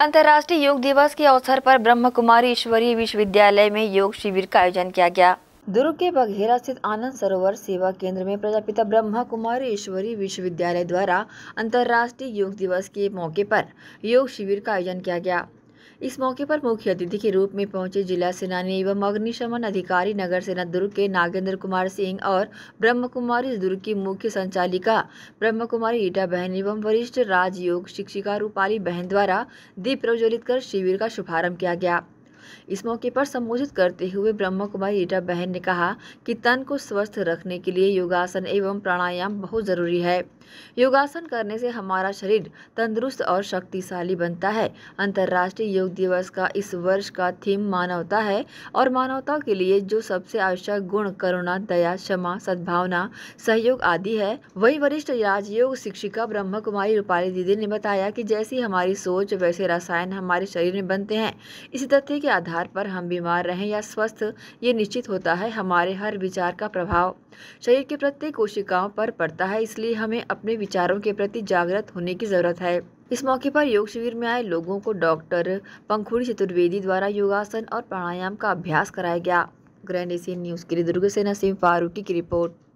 अंतर्राष्ट्रीय योग दिवस के अवसर पर ब्रह्म कुमारी ईश्वरीय विश्वविद्यालय में योग शिविर का आयोजन किया गया दुर्ग के बघेरा स्थित आनंद सरोवर सेवा केंद्र में प्रजापिता ब्रह्म कुमारी ईश्वरी विश्वविद्यालय द्वारा अंतर्राष्ट्रीय योग दिवस के मौके पर योग शिविर का आयोजन किया गया इस मौके पर मुख्य अतिथि के रूप में पहुंचे जिला सेनानी एवं अग्निशमन अधिकारी नगर सेना दुर्ग के नागेंद्र कुमार सिंह और ब्रह्म कुमारी दुर्ग की मुख्य संचालिका ब्रह्म कुमारी ईटा बहन एवं वरिष्ठ राजयोग शिक्षिका रूपाली बहन द्वारा दीप प्रज्वलित कर शिविर का शुभारंभ किया गया इस मौके पर संबोधित करते हुए ब्रह्म कुमारी रीटा बहन ने कहा कि तन को स्वस्थ रखने के लिए योगासन एवं प्राणायाम बहुत ज़रूरी है योगासन करने से हमारा शरीर तंदुरुस्त और शक्तिशाली बनता है अंतर्राष्ट्रीय योग दिवस का इस वर्ष का थीम मानवता है और मानवता के लिए जो सबसे आवश्यक गुण करुणा दया क्षमा सद्भावना सहयोग आदि है वही वरिष्ठ राजयोग शिक्षिका ब्रह्म कुमारी रूपाली दीदी ने बताया कि जैसी हमारी सोच वैसे रसायन हमारे शरीर में बनते हैं इसी तथ्य के आधार पर हम बीमार रहें या स्वस्थ ये निश्चित होता है हमारे हर विचार का प्रभाव शरीर के प्रत्येक कोशिकाओं पर पड़ता है इसलिए हमें अपने विचारों के प्रति जागृत होने की ज़रूरत है इस मौके पर योग शिविर में आए लोगों को डॉक्टर पंखुड़ी चतुर्वेदी द्वारा योगासन और प्राणायाम का अभ्यास कराया गया ग्रैंड एशियन न्यूज़ के लिए दुर्ग से नसीम फारूकी की रिपोर्ट